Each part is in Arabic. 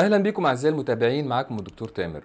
اهلا بيكم اعزائي المتابعين معاكم الدكتور تامر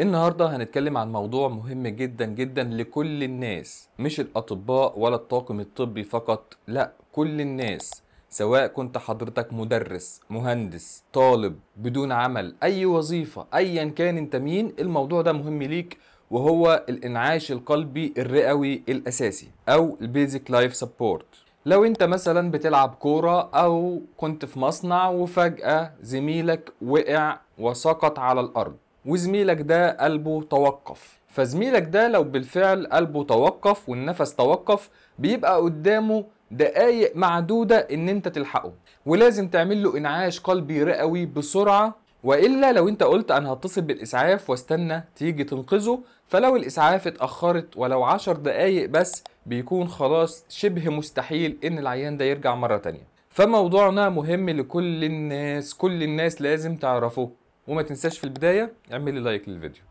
النهارده هنتكلم عن موضوع مهم جدا جدا لكل الناس مش الاطباء ولا الطاقم الطبي فقط لا كل الناس سواء كنت حضرتك مدرس مهندس طالب بدون عمل اي وظيفه ايا إن كان انت مين الموضوع ده مهم ليك وهو الانعاش القلبي الرئوي الاساسي او البيزك لايف سبورت لو انت مثلا بتلعب كورة او كنت في مصنع وفجأة زميلك وقع وسقط على الارض وزميلك ده قلبه توقف فزميلك ده لو بالفعل قلبه توقف والنفس توقف بيبقى قدامه دقايق معدودة ان انت تلحقه ولازم تعمل له انعاش قلبي رئوي بسرعة والا لو انت قلت انا هتصل بالاسعاف واستنى تيجي تنقذه فلو الاسعاف اتاخرت ولو عشر دقايق بس بيكون خلاص شبه مستحيل ان العيان ده يرجع مره تانية فموضوعنا مهم لكل الناس كل الناس لازم تعرفه وما تنساش في البدايه اعمل لي لايك للفيديو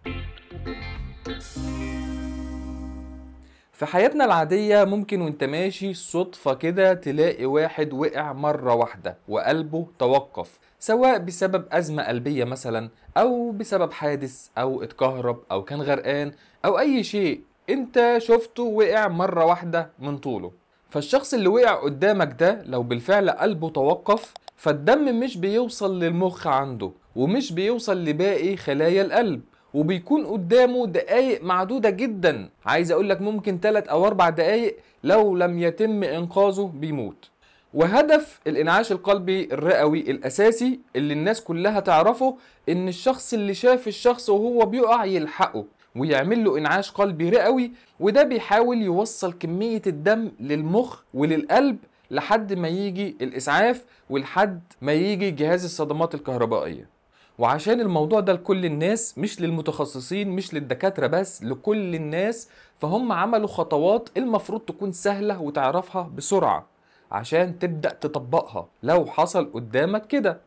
في حياتنا العادية ممكن وانت ماشي صدفة كده تلاقي واحد وقع مرة واحدة وقلبه توقف سواء بسبب أزمة قلبية مثلا أو بسبب حادث أو اتكهرب أو كان غرقان أو أي شيء أنت شفته وقع مرة واحدة من طوله فالشخص اللي وقع قدامك ده لو بالفعل قلبه توقف فالدم مش بيوصل للمخ عنده ومش بيوصل لباقي خلايا القلب وبيكون قدامه دقايق معدودة جدا عايز اقولك ممكن 3 او 4 دقايق لو لم يتم انقاذه بيموت وهدف الانعاش القلبي الرئوي الاساسي اللي الناس كلها تعرفه ان الشخص اللي شاف الشخص وهو بيقع يلحقه ويعمل له انعاش قلبي رئوي وده بيحاول يوصل كميه الدم للمخ وللقلب لحد ما يجي الاسعاف ولحد ما يجي جهاز الصدمات الكهربائيه وعشان الموضوع ده لكل الناس مش للمتخصصين مش للدكاترة بس لكل الناس فهم عملوا خطوات المفروض تكون سهلة وتعرفها بسرعة عشان تبدأ تطبقها لو حصل قدامك كده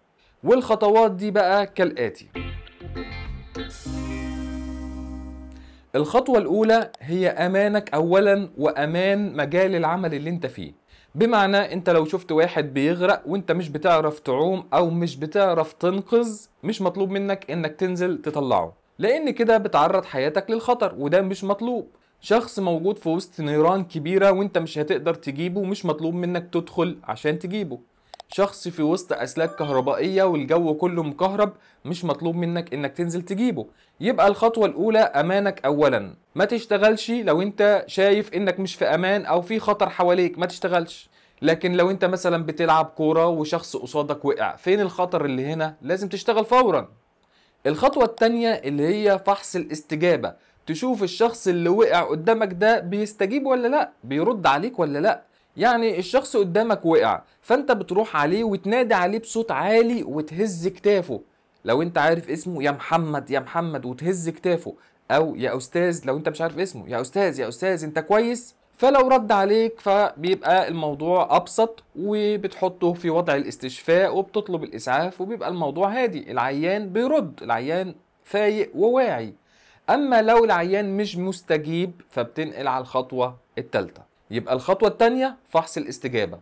والخطوات دي بقى كالآتي الخطوة الأولى هي أمانك أولا وأمان مجال العمل اللي أنت فيه بمعنى أنت لو شفت واحد بيغرق وأنت مش بتعرف تعوم أو مش بتعرف تنقذ مش مطلوب منك أنك تنزل تطلعه لأن كده بتعرض حياتك للخطر وده مش مطلوب شخص موجود في وسط نيران كبيرة وانت مش هتقدر تجيبه ومش مطلوب منك تدخل عشان تجيبه شخص في وسط أسلاك كهربائية والجو كله مكهرب مش مطلوب منك انك تنزل تجيبه يبقى الخطوة الأولى أمانك أولا ما تشتغلش لو انت شايف انك مش في أمان أو في خطر حواليك ما تشتغلش لكن لو انت مثلا بتلعب كورة وشخص قصادك وقع فين الخطر اللي هنا لازم تشتغل فورا الخطوة التانية اللي هي فحص الاستجابة تشوف الشخص اللي وقع قدامك ده بيستجيب ولا لا بيرد عليك ولا لا يعني الشخص قدامك وقع فانت بتروح عليه وتنادي عليه بصوت عالي وتهز كتافه لو انت عارف اسمه يا محمد يا محمد وتهز كتافه او يا استاذ لو انت مش عارف اسمه يا استاذ يا استاذ انت كويس فلو رد عليك فبيبقى الموضوع ابسط وبتحطه في وضع الاستشفاء وبتطلب الاسعاف وبيبقى الموضوع هادي العيان بيرد العيان فايق وواعي اما لو العيان مش مستجيب فبتنقل على الخطوه الثالثه يبقى الخطوه الثانيه فحص الاستجابه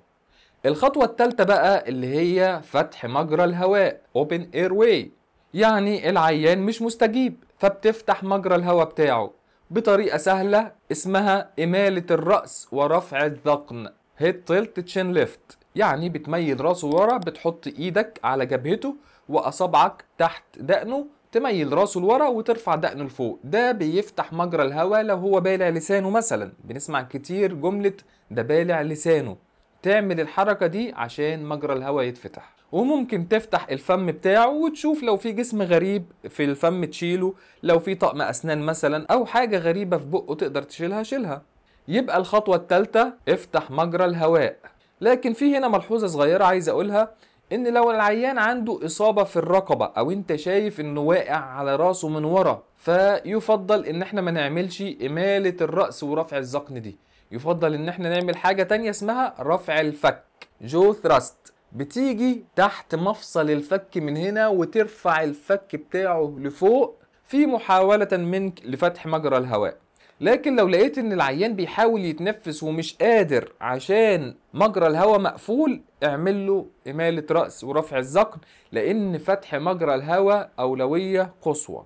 الخطوه الثالثه بقى اللي هي فتح مجرى الهواء open airway يعني العيان مش مستجيب فبتفتح مجرى الهواء بتاعه بطريقه سهله اسمها اماله الراس ورفع الذقن هيد تلت تشين ليفت يعني بتميل راسه ورا بتحط ايدك على جبهته واصابعك تحت دقنه تميل راسه لورا وترفع دقنه لفوق ده بيفتح مجرى الهواء لو هو بالع لسانه مثلا بنسمع كتير جملة ده بالع لسانه تعمل الحركة دي عشان مجرى الهواء يتفتح وممكن تفتح الفم بتاعه وتشوف لو في جسم غريب في الفم تشيله لو في طقم أسنان مثلا أو حاجة غريبة في بقه تقدر تشيلها شيلها يبقى الخطوة الثالثة افتح مجرى الهواء لكن في هنا ملحوظة صغيرة عايز أقولها ان لو العيان عنده اصابه في الرقبه او انت شايف انه واقع على راسه من ورا فيفضل ان احنا ما نعملش اماله الراس ورفع الذقن دي يفضل ان احنا نعمل حاجه تانية اسمها رفع الفك جو ثراست بتيجي تحت مفصل الفك من هنا وترفع الفك بتاعه لفوق في محاوله منك لفتح مجرى الهواء لكن لو لقيت ان العيان بيحاول يتنفس ومش قادر عشان مجرى الهواء مقفول اعمل له إمالة رأس ورفع الذقن لأن فتح مجرى الهواء أولوية قصوى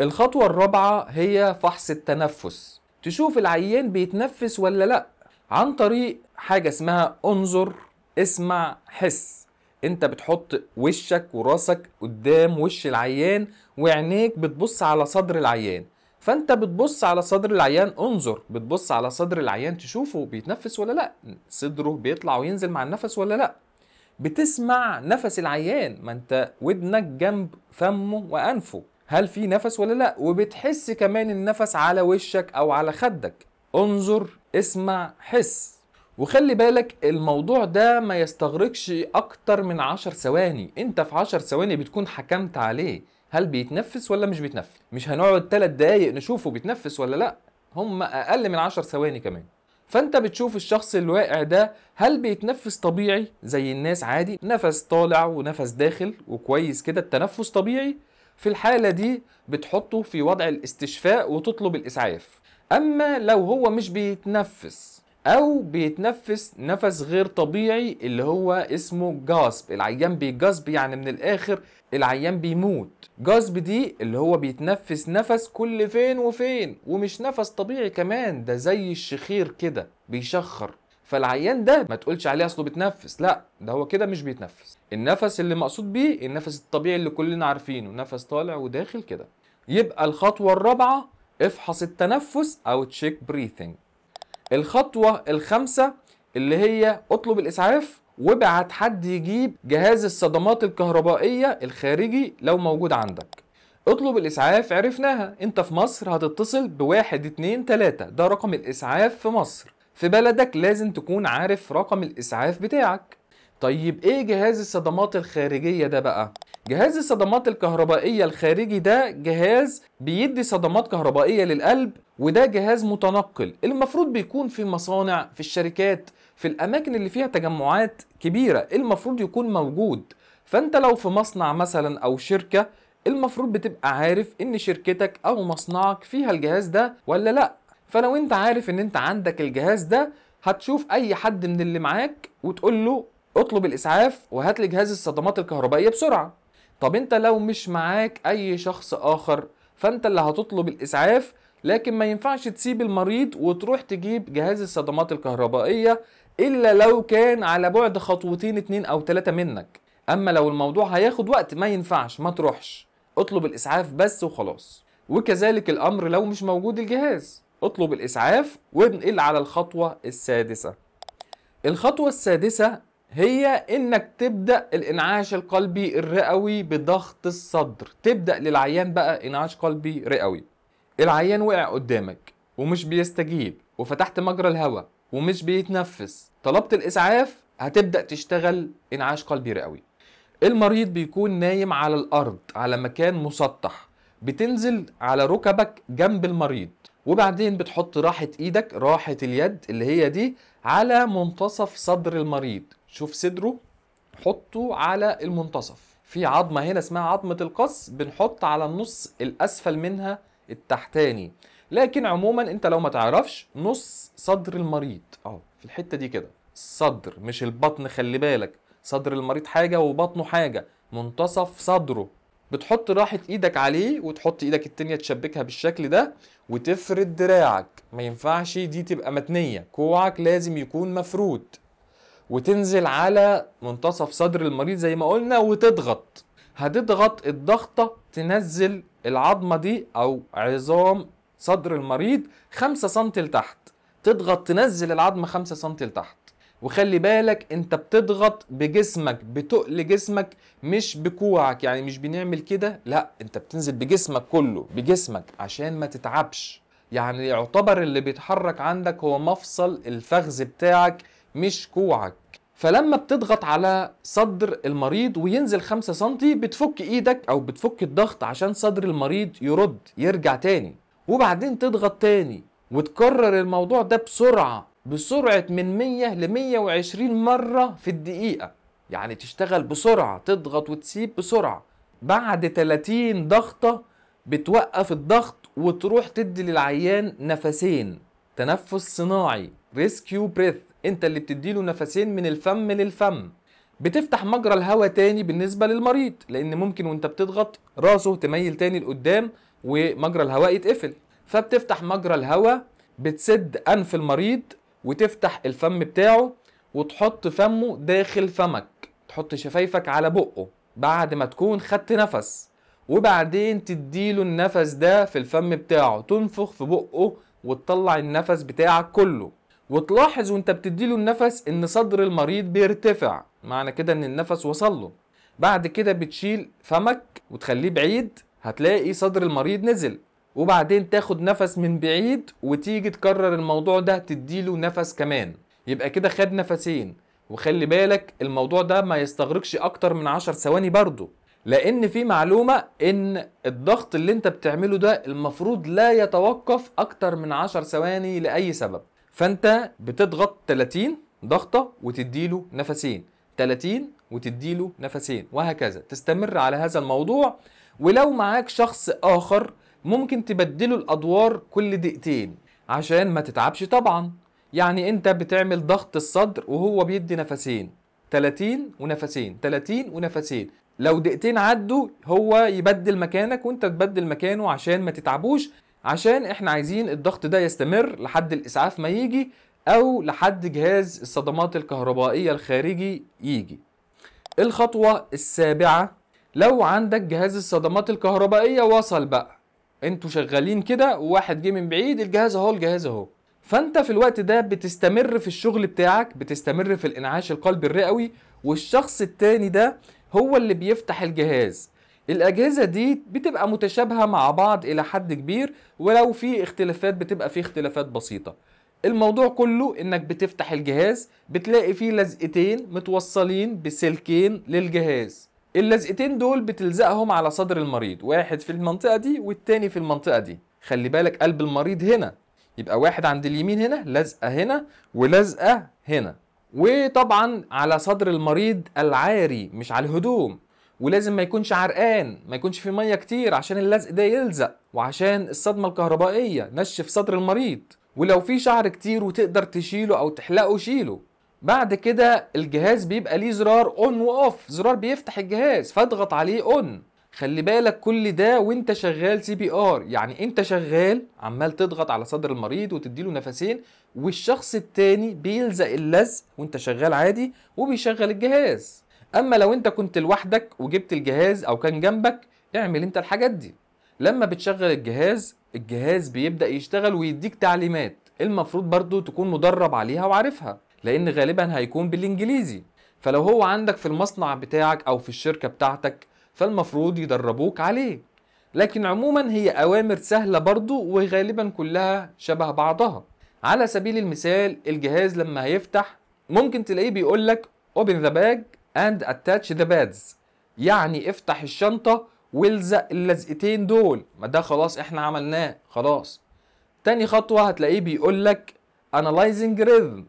الخطوة الرابعة هي فحص التنفس تشوف العيان بيتنفس ولا لأ عن طريق حاجة اسمها انظر اسمع حس انت بتحط وشك وراسك قدام وش العيان وعينيك بتبص على صدر العيان فانت بتبص على صدر العيان انظر بتبص على صدر العيان تشوفه بيتنفس ولا لا صدره بيطلع وينزل مع النفس ولا لا بتسمع نفس العيان ما انت ودنك جنب فمه وانفه هل في نفس ولا لا وبتحس كمان النفس على وشك او على خدك انظر اسمع حس وخلي بالك الموضوع ده ما يستغرقش اكتر من عشر ثواني انت في عشر ثواني بتكون حكمت عليه هل بيتنفس ولا مش بيتنفس مش هنقعد 3 دقايق نشوفه بيتنفس ولا لا هم اقل من 10 ثواني كمان فانت بتشوف الشخص الواقع ده هل بيتنفس طبيعي زي الناس عادي نفس طالع ونفس داخل وكويس كده التنفس طبيعي في الحالة دي بتحطه في وضع الاستشفاء وتطلب الإسعاف أما لو هو مش بيتنفس او بيتنفس نفس غير طبيعي اللي هو اسمه جاسب العيان بيجاسب يعني من الاخر العيان بيموت جاسب دي اللي هو بيتنفس نفس كل فين وفين ومش نفس طبيعي كمان ده زي الشخير كده بيشخر فالعيان ده ما تقولش عليه اصله بيتنفس لا ده هو كده مش بيتنفس النفس اللي مقصود بيه النفس الطبيعي اللي كلنا عارفينه نفس طالع وداخل كده يبقى الخطوه الرابعه افحص التنفس او تشيك بريثنج الخطوة الخامسة اللي هي اطلب الإسعاف وابعت حد يجيب جهاز الصدمات الكهربائية الخارجي لو موجود عندك اطلب الإسعاف عرفناها انت في مصر هتتصل بواحد اتنين تلاتة ده رقم الإسعاف في مصر في بلدك لازم تكون عارف رقم الإسعاف بتاعك طيب ايه جهاز الصدمات الخارجية ده بقى؟ جهاز الصدمات الكهربائية الخارجي ده جهاز بيدي صدمات كهربائية للقلب وده جهاز متنقل المفروض بيكون في مصانع في الشركات في الأماكن اللي فيها تجمعات كبيرة المفروض يكون موجود فأنت لو في مصنع مثلا أو شركة المفروض بتبقى عارف ان شركتك او مصنعك فيها الجهاز ده ولا لا فلو انت عارف ان انت عندك الجهاز ده هتشوف اي حد من اللي معاك وتقول له اطلب الاسعاف وهات لي جهاز الصدمات الكهربائيه بسرعه طب انت لو مش معاك اي شخص اخر فانت اللي هتطلب الاسعاف لكن ما ينفعش تسيب المريض وتروح تجيب جهاز الصدمات الكهربائية الا لو كان على بعد خطوتين اتنين او تلاتة منك اما لو الموضوع هياخد وقت ما ينفعش ما تروحش اطلب الاسعاف بس وخلاص وكذلك الامر لو مش موجود الجهاز اطلب الاسعاف وانقل على الخطوة السادسة الخطوة السادسة هي انك تبدا الانعاش القلبي الرئوي بضغط الصدر تبدا للعيان بقى انعاش قلبي رئوي العيان وقع قدامك ومش بيستجيب وفتحت مجرى الهواء ومش بيتنفس طلبت الاسعاف هتبدا تشتغل انعاش قلبي رئوي المريض بيكون نايم على الارض على مكان مسطح بتنزل على ركبك جنب المريض وبعدين بتحط راحه ايدك راحه اليد اللي هي دي على منتصف صدر المريض شوف صدره حطه على المنتصف في عظمه هنا اسمها عظمه القص بنحط على النص الاسفل منها التحتاني لكن عموما انت لو ما تعرفش نص صدر المريض اه في الحته دي كده الصدر مش البطن خلي بالك صدر المريض حاجه وبطنه حاجه منتصف صدره بتحط راحه ايدك عليه وتحط ايدك التانيه تشبكها بالشكل ده وتفرد دراعك ما ينفعش دي تبقى متنيه كوعك لازم يكون مفرود وتنزل على منتصف صدر المريض زي ما قلنا وتضغط هتضغط الضغطة تنزل العظمة دي أو عظام صدر المريض 5 سم لتحت تضغط تنزل العظمة 5 سم لتحت وخلي بالك انت بتضغط بجسمك بتقل جسمك مش بكوعك يعني مش بنعمل كده لا انت بتنزل بجسمك كله بجسمك عشان ما تتعبش يعني يعتبر اللي بيتحرك عندك هو مفصل الفخذ بتاعك مش كوعك فلما بتضغط على صدر المريض وينزل 5 سم بتفك ايدك او بتفك الضغط عشان صدر المريض يرد يرجع تاني وبعدين تضغط تاني وتكرر الموضوع ده بسرعه بسرعه من 100 ل 120 مره في الدقيقه يعني تشتغل بسرعه تضغط وتسيب بسرعه بعد 30 ضغطه بتوقف الضغط وتروح تدي للعيان نفسين تنفس صناعي ريسكيو بريث انت اللي بتديله نفسين من الفم للفم بتفتح مجرى الهواء تاني بالنسبه للمريض لان ممكن وانت بتضغط راسه تميل تاني لقدام ومجرى الهواء يتقفل فبتفتح مجرى الهواء بتسد انف المريض وتفتح الفم بتاعه وتحط فمه داخل فمك تحط شفايفك على بقه بعد ما تكون خدت نفس وبعدين تديله النفس ده في الفم بتاعه تنفخ في بقه وتطلع النفس بتاعك كله وتلاحظ وانت بتديله النفس ان صدر المريض بيرتفع معنى كده ان النفس وصل له بعد كده بتشيل فمك وتخليه بعيد هتلاقي صدر المريض نزل وبعدين تاخد نفس من بعيد وتيجي تكرر الموضوع ده تديله نفس كمان يبقى كده خد نفسين وخلي بالك الموضوع ده ما يستغرقش اكتر من 10 ثواني برضه لان في معلومة ان الضغط اللي انت بتعمله ده المفروض لا يتوقف اكتر من 10 ثواني لاي سبب فانت بتضغط 30 ضغطه وتديله نفسين 30 وتديله نفسين وهكذا تستمر على هذا الموضوع ولو معاك شخص اخر ممكن تبدله الادوار كل دقيقتين عشان ما تتعبش طبعا يعني انت بتعمل ضغط الصدر وهو بيدي نفسين 30 ونفسين 30 ونفسين لو دقيقتين عدوا هو يبدل مكانك وانت تبدل مكانه عشان ما تتعبوش عشان احنا عايزين الضغط ده يستمر لحد الاسعاف ما يجي او لحد جهاز الصدمات الكهربائيه الخارجي يجي الخطوه السابعه لو عندك جهاز الصدمات الكهربائيه وصل بقى انتوا شغالين كده وواحد جه من بعيد الجهاز اهو الجهاز اهو فانت في الوقت ده بتستمر في الشغل بتاعك بتستمر في الانعاش القلبي الرئوي والشخص التاني ده هو اللي بيفتح الجهاز الاجهزه دي بتبقى متشابهه مع بعض الى حد كبير ولو في اختلافات بتبقى في اختلافات بسيطه الموضوع كله انك بتفتح الجهاز بتلاقي فيه لزقتين متوصلين بسلكين للجهاز اللزقتين دول بتلزقهم على صدر المريض واحد في المنطقه دي والتاني في المنطقه دي خلي بالك قلب المريض هنا يبقى واحد عند اليمين هنا لزقه هنا ولزقه هنا وطبعا على صدر المريض العاري مش على الهدوم ولازم ما يكونش عرقان ما يكونش في ميه كتير عشان اللزق ده يلزق وعشان الصدمه الكهربائيه نشف صدر المريض ولو في شعر كتير وتقدر تشيله او تحلقه شيله بعد كده الجهاز بيبقى ليه زرار اون واوف زرار بيفتح الجهاز فاضغط عليه اون خلي بالك كل ده وانت شغال سي بي ار يعني انت شغال عمال تضغط على صدر المريض وتديله نفسين والشخص التاني بيلزق اللزق وانت شغال عادي وبيشغل الجهاز اما لو انت كنت لوحدك وجبت الجهاز او كان جنبك اعمل انت الحاجات دي لما بتشغل الجهاز الجهاز بيبدا يشتغل ويديك تعليمات المفروض برضو تكون مدرب عليها وعارفها لان غالبا هيكون بالانجليزي فلو هو عندك في المصنع بتاعك او في الشركه بتاعتك فالمفروض يدربوك عليه لكن عموما هي اوامر سهله برضو وغالبا كلها شبه بعضها على سبيل المثال الجهاز لما هيفتح ممكن تلاقيه بيقول لك اوبن ذا باج and attach the pads يعني افتح الشنطة والزق اللزقتين دول ما ده خلاص احنا عملناه خلاص تاني خطوة هتلاقيه بيقول لك analyzing rhythm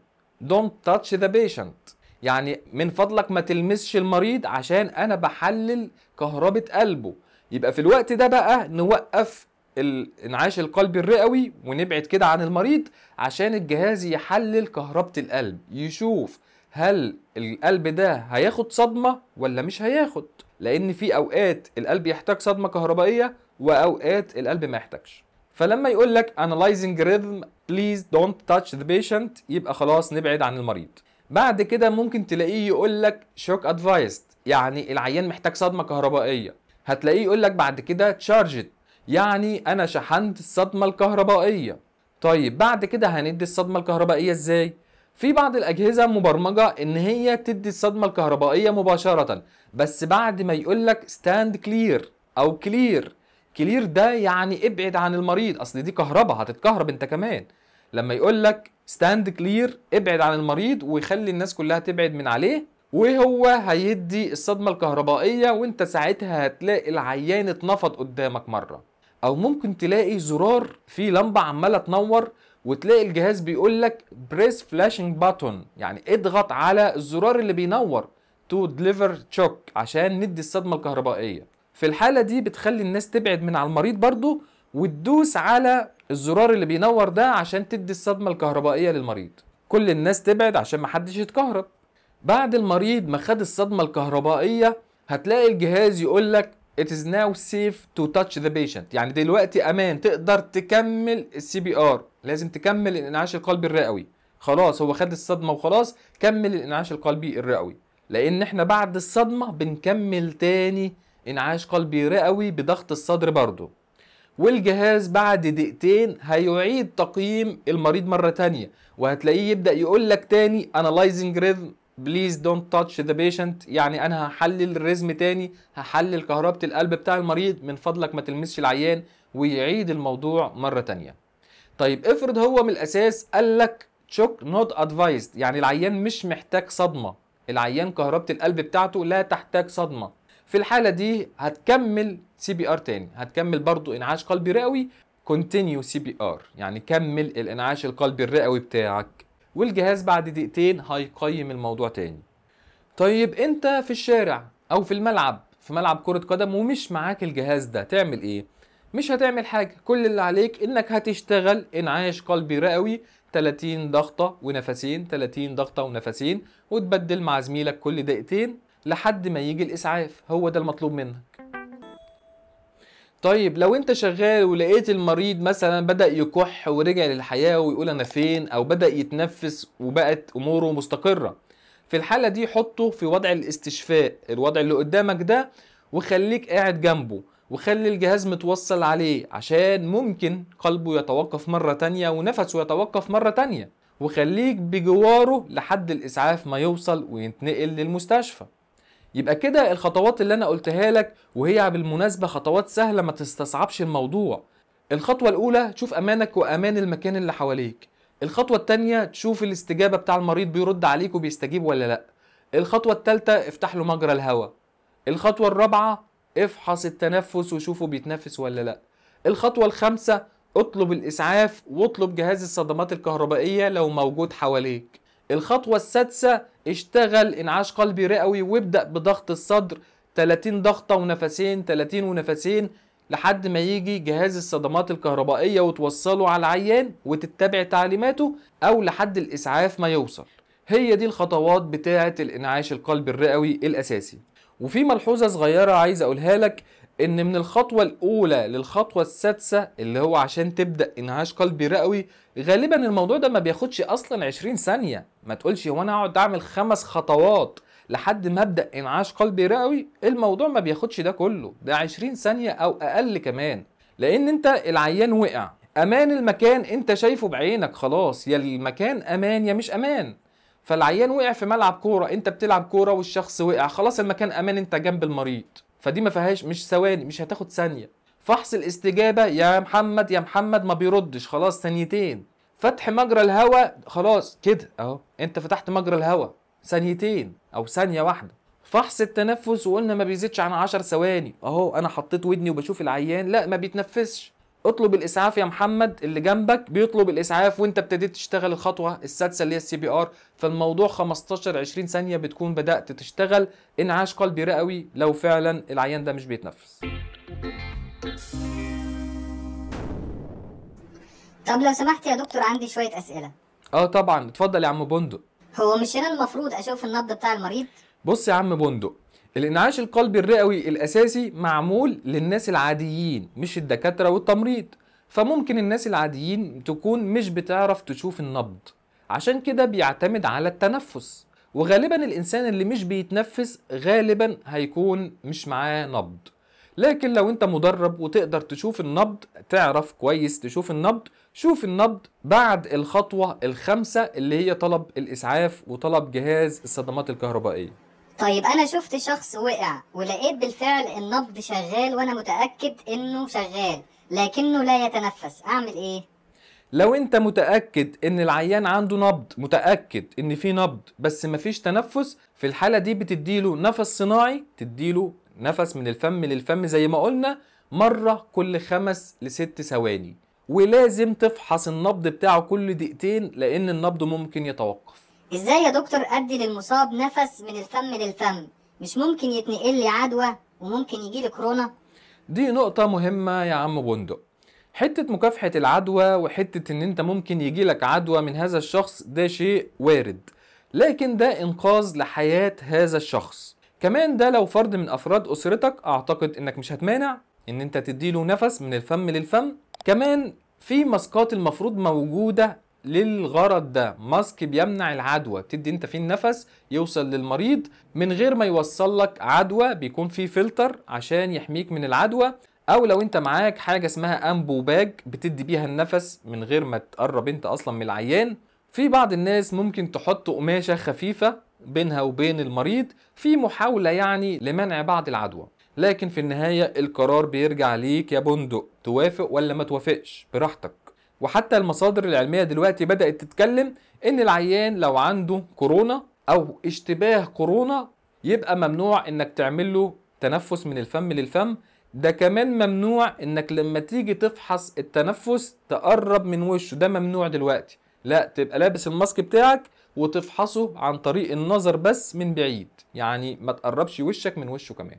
don't touch the patient يعني من فضلك ما تلمسش المريض عشان انا بحلل كهربة قلبه يبقى في الوقت ده بقى نوقف الانعاش القلبي الرئوي ونبعد كده عن المريض عشان الجهاز يحلل كهربة القلب يشوف هل القلب ده هياخد صدمه ولا مش هياخد لان في اوقات القلب يحتاج صدمه كهربائيه واوقات القلب ما يحتاجش فلما يقول لك analyzing rhythm please don't touch the patient يبقى خلاص نبعد عن المريض بعد كده ممكن تلاقيه يقول لك shock advised يعني العيان محتاج صدمه كهربائيه هتلاقيه يقول لك بعد كده charged يعني انا شحنت الصدمه الكهربائيه طيب بعد كده هندي الصدمه الكهربائيه ازاي في بعض الأجهزة مبرمجة إن هي تدي الصدمة الكهربائية مباشرة بس بعد ما يقولك ستاند كلير أو كلير كلير ده يعني ابعد عن المريض أصل دي كهرباء هتتكهرب أنت كمان لما يقولك ستاند كلير ابعد عن المريض ويخلي الناس كلها تبعد من عليه وهو هيدي الصدمة الكهربائية وانت ساعتها هتلاقي العيان اتنفض قدامك مرة او ممكن تلاقي زرار فيه لمبة عمالة تنور وتلاقي الجهاز بيقول لك بريس فلاشنج باتون يعني اضغط على الزرار اللي بينور تو ديليفر تشوك عشان ندي الصدمه الكهربائيه في الحاله دي بتخلي الناس تبعد من على المريض برضو وتدوس على الزرار اللي بينور ده عشان تدي الصدمه الكهربائيه للمريض كل الناس تبعد عشان ما حدش يتكهرب بعد المريض ما خد الصدمه الكهربائيه هتلاقي الجهاز يقول لك it is now safe to touch the patient يعني دلوقتي امان تقدر تكمل السي بي ار لازم تكمل الانعاش القلبي الرئوي خلاص هو خد الصدمه وخلاص كمل الانعاش القلبي الرئوي لان احنا بعد الصدمه بنكمل تاني انعاش قلبي رئوي بضغط الصدر برضه والجهاز بعد دقيقتين هيعيد تقييم المريض مره تانية وهتلاقيه يبدا يقول لك تاني analyzing rhythm بليز دونت تاتش ذا بيشنت يعني انا هحلل الرزم تاني هحلل كهربة القلب بتاع المريض من فضلك ما تلمسش العيان ويعيد الموضوع مرة تانية طيب افرض هو من الاساس قال لك تشوك نوت ادفايزد يعني العيان مش محتاج صدمة العيان كهربة القلب بتاعته لا تحتاج صدمة في الحالة دي هتكمل سي بي ار تاني هتكمل برضو انعاش قلبي رئوي كونتينيو سي بي ار يعني كمل الانعاش القلبي الرئوي بتاعك والجهاز بعد دقيقتين هيقيم الموضوع تاني طيب انت في الشارع او في الملعب في ملعب كرة قدم ومش معاك الجهاز ده تعمل ايه مش هتعمل حاجة كل اللي عليك انك هتشتغل انعاش قلبي رئوي 30 ضغطة ونفسين 30 ضغطة ونفسين وتبدل مع زميلك كل دقيقتين لحد ما يجي الاسعاف هو ده المطلوب منك طيب لو انت شغال ولقيت المريض مثلا بدأ يكح ورجع للحياة ويقول انا فين او بدأ يتنفس وبقت اموره مستقرة في الحالة دي حطه في وضع الاستشفاء الوضع اللي قدامك ده وخليك قاعد جنبه وخلي الجهاز متوصل عليه عشان ممكن قلبه يتوقف مرة تانية ونفسه يتوقف مرة تانية وخليك بجواره لحد الإسعاف ما يوصل وينتقل للمستشفى يبقى كده الخطوات اللي انا قلتها لك وهي بالمناسبه خطوات سهله ما تستصعبش الموضوع الخطوه الاولى تشوف امانك وامان المكان اللي حواليك الخطوه التانية تشوف الاستجابه بتاع المريض بيرد عليك وبيستجيب ولا لا الخطوه التالتة افتح له مجرى الهواء الخطوه الرابعه افحص التنفس وشوفه بيتنفس ولا لا الخطوه الخامسه اطلب الاسعاف واطلب جهاز الصدمات الكهربائيه لو موجود حواليك الخطوة السادسة اشتغل انعاش قلبي رئوي وابدأ بضغط الصدر 30 ضغطة ونفسين 30 ونفسين لحد ما يجي جهاز الصدمات الكهربائية وتوصله على العيان وتتبع تعليماته أو لحد الإسعاف ما يوصل هي دي الخطوات بتاعة الإنعاش القلبي الرئوي الأساسي وفي ملحوظة صغيرة عايز أقولها لك ان من الخطوه الاولى للخطوه السادسه اللي هو عشان تبدا انعاش قلبي رئوي غالبا الموضوع ده ما بياخدش اصلا 20 ثانيه ما تقولش هو انا اقعد اعمل خمس خطوات لحد ما ابدا انعاش قلبي رئوي الموضوع ما بياخدش ده كله ده 20 ثانيه او اقل كمان لان انت العيان وقع امان المكان انت شايفه بعينك خلاص يا المكان امان يا مش امان فالعيان وقع في ملعب كوره انت بتلعب كوره والشخص وقع خلاص المكان امان انت جنب المريض فدي ما فيهاش مش ثواني مش هتاخد ثانيه فحص الاستجابه يا محمد يا محمد ما بيردش خلاص ثانيتين فتح مجرى الهواء خلاص كده اهو انت فتحت مجرى الهواء ثانيتين او ثانيه واحده فحص التنفس وقلنا ما بيزيدش عن 10 ثواني اهو انا حطيت ودني وبشوف العيان لا ما بيتنفسش اطلب الاسعاف يا محمد اللي جنبك بيطلب الاسعاف وانت ابتديت تشتغل الخطوه السادسه اللي هي السي بي ار فالموضوع 15 20 ثانيه بتكون بدات تشتغل انعاش قلبي رئوي لو فعلا العيان ده مش بيتنفس طب لو سمحت يا دكتور عندي شويه اسئله اه طبعا اتفضل يا عم بندق هو مش انا المفروض اشوف النبض بتاع المريض بص يا عم بندق الانعاش القلبي الرئوي الاساسي معمول للناس العاديين مش الدكاتره والتمريض فممكن الناس العاديين تكون مش بتعرف تشوف النبض عشان كده بيعتمد على التنفس وغالبا الانسان اللي مش بيتنفس غالبا هيكون مش معاه نبض لكن لو انت مدرب وتقدر تشوف النبض تعرف كويس تشوف النبض شوف النبض بعد الخطوة الخامسة اللي هي طلب الإسعاف وطلب جهاز الصدمات الكهربائية طيب انا شفت شخص وقع ولقيت بالفعل النبض شغال وانا متاكد انه شغال لكنه لا يتنفس اعمل ايه لو انت متاكد ان العيان عنده نبض متاكد ان في نبض بس مفيش تنفس في الحاله دي بتديله نفس صناعي تديله نفس من الفم للفم زي ما قلنا مره كل خمس لست ثواني ولازم تفحص النبض بتاعه كل دقيقتين لان النبض ممكن يتوقف ازاي يا دكتور ادي للمصاب نفس من الفم للفم مش ممكن يتنقل لي عدوى وممكن يجي لي كورونا دي نقطة مهمة يا عم بندق حتة مكافحة العدوى وحتة ان انت ممكن يجيلك عدوى من هذا الشخص ده شيء وارد لكن ده انقاذ لحياة هذا الشخص كمان ده لو فرد من افراد اسرتك اعتقد انك مش هتمانع ان انت تديله نفس من الفم للفم كمان في ماسكات المفروض موجودة للغرض ده ماسك بيمنع العدوى بتدي انت فيه النفس يوصل للمريض من غير ما يوصل لك عدوى بيكون فيه فلتر عشان يحميك من العدوى او لو انت معاك حاجه اسمها امبو باج بتدي بيها النفس من غير ما تقرب انت اصلا من العيان في بعض الناس ممكن تحط قماشه خفيفه بينها وبين المريض في محاوله يعني لمنع بعض العدوى لكن في النهايه القرار بيرجع ليك يا بندق توافق ولا ما توافقش براحتك وحتى المصادر العلمية دلوقتي بدأت تتكلم إن العيان لو عنده كورونا أو اشتباه كورونا يبقى ممنوع إنك تعمل له تنفس من الفم للفم ده كمان ممنوع إنك لما تيجي تفحص التنفس تقرب من وشه ده ممنوع دلوقتي لا تبقى لابس الماسك بتاعك وتفحصه عن طريق النظر بس من بعيد يعني ما تقربش وشك من وشه كمان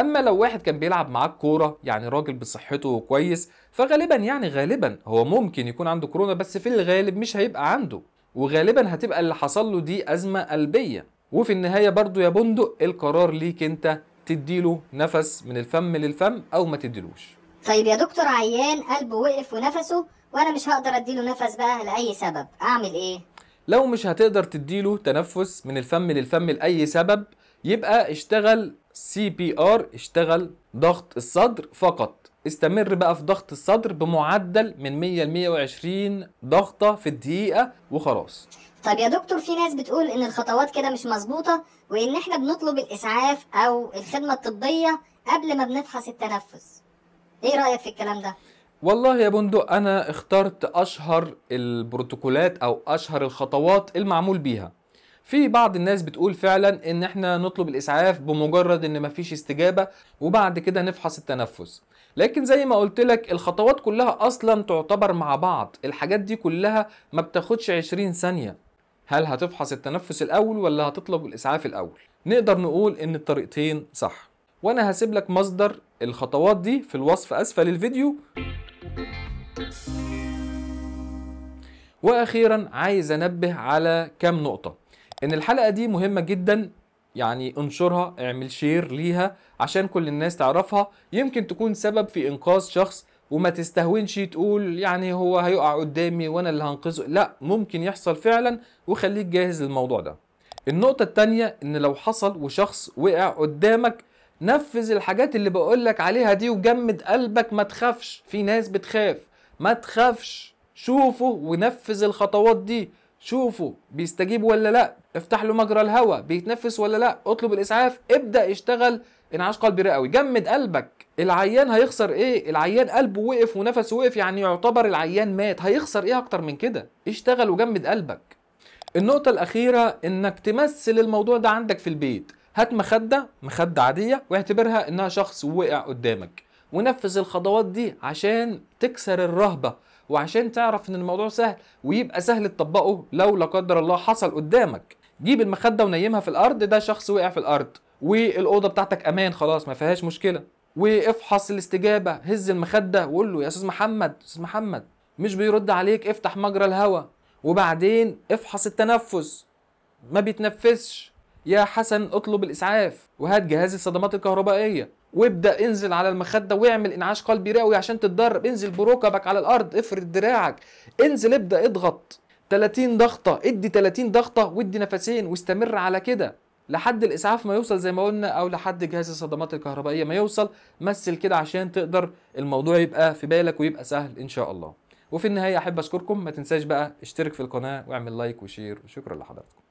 اما لو واحد كان بيلعب معاك كوره يعني راجل بصحته كويس فغالبا يعني غالبا هو ممكن يكون عنده كورونا بس في الغالب مش هيبقى عنده وغالبا هتبقى اللي حصل له دي ازمه قلبيه وفي النهايه برضو يا بندق القرار ليك انت تديله نفس من الفم للفم او ما تديلوش طيب يا دكتور عيان قلبه وقف ونفسه وانا مش هقدر اديله نفس بقى لاي سبب اعمل ايه لو مش هتقدر تديله تنفس من الفم للفم لاي سبب يبقى اشتغل سي بي ار اشتغل ضغط الصدر فقط استمر بقى في ضغط الصدر بمعدل من 100 ل 120 ضغطة في الدقيقة وخلاص طب يا دكتور في ناس بتقول ان الخطوات كده مش مظبوطة وان احنا بنطلب الاسعاف او الخدمة الطبية قبل ما بنفحص التنفس ايه رأيك في الكلام ده؟ والله يا بندق انا اخترت اشهر البروتوكولات او اشهر الخطوات المعمول بيها في بعض الناس بتقول فعلا ان احنا نطلب الاسعاف بمجرد ان مفيش استجابه وبعد كده نفحص التنفس لكن زي ما قلت لك الخطوات كلها اصلا تعتبر مع بعض الحاجات دي كلها ما بتاخدش 20 ثانيه هل هتفحص التنفس الاول ولا هتطلب الاسعاف الاول نقدر نقول ان الطريقتين صح وانا هسيب لك مصدر الخطوات دي في الوصف اسفل الفيديو واخيرا عايز انبه على كام نقطه ان الحلقه دي مهمه جدا يعني انشرها اعمل شير ليها عشان كل الناس تعرفها يمكن تكون سبب في انقاذ شخص وما تستهونش تقول يعني هو هيقع قدامي وانا اللي هنقذه لا ممكن يحصل فعلا وخليك جاهز للموضوع ده النقطة التانية ان لو حصل وشخص وقع قدامك نفذ الحاجات اللي بقولك عليها دي وجمد قلبك ما تخافش في ناس بتخاف ما تخافش شوفه ونفذ الخطوات دي شوفه بيستجيب ولا لا افتح له مجرى الهواء بيتنفس ولا لا اطلب الاسعاف ابدا اشتغل انعاش قلبي رئوي جمد قلبك العيان هيخسر ايه العيان قلبه وقف ونفسه وقف يعني يعتبر العيان مات هيخسر ايه اكتر من كده اشتغل وجمد قلبك النقطة الأخيرة إنك تمثل الموضوع ده عندك في البيت هات مخدة مخدة عادية واعتبرها إنها شخص وقع قدامك ونفذ الخطوات دي عشان تكسر الرهبة وعشان تعرف ان الموضوع سهل ويبقى سهل تطبقه لو لا قدر الله حصل قدامك جيب المخده ونيمها في الارض ده شخص وقع في الارض والاوضه بتاعتك امان خلاص ما فيهاش مشكله وافحص الاستجابه هز المخده وقول له يا استاذ محمد استاذ محمد مش بيرد عليك افتح مجرى الهواء وبعدين افحص التنفس ما بيتنفسش يا حسن اطلب الاسعاف وهات جهاز الصدمات الكهربائيه وابدا انزل على المخده واعمل انعاش قلبي رئوي عشان تتدرب انزل بركبك على الارض افرد دراعك انزل ابدا اضغط 30 ضغطه ادي 30 ضغطه وادي نفسين واستمر على كده لحد الاسعاف ما يوصل زي ما قلنا او لحد جهاز الصدمات الكهربائيه ما يوصل مثل كده عشان تقدر الموضوع يبقى في بالك ويبقى سهل ان شاء الله وفي النهايه احب اشكركم ما تنساش بقى اشترك في القناه واعمل لايك وشير وشكرا لحضراتكم